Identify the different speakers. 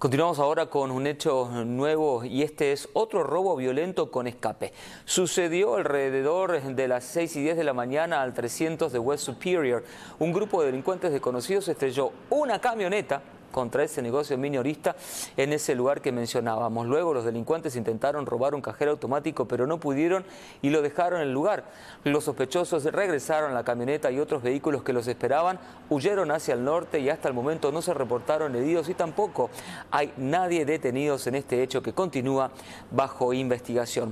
Speaker 1: Continuamos ahora con un hecho nuevo y este es otro robo violento con escape. Sucedió alrededor de las 6 y 10 de la mañana al 300 de West Superior. Un grupo de delincuentes desconocidos estrelló una camioneta contra ese negocio minorista en ese lugar que mencionábamos. Luego los delincuentes intentaron robar un cajero automático, pero no pudieron y lo dejaron en el lugar. Los sospechosos regresaron a la camioneta y otros vehículos que los esperaban huyeron hacia el norte y hasta el momento no se reportaron heridos y tampoco hay nadie detenidos en este hecho que continúa bajo investigación.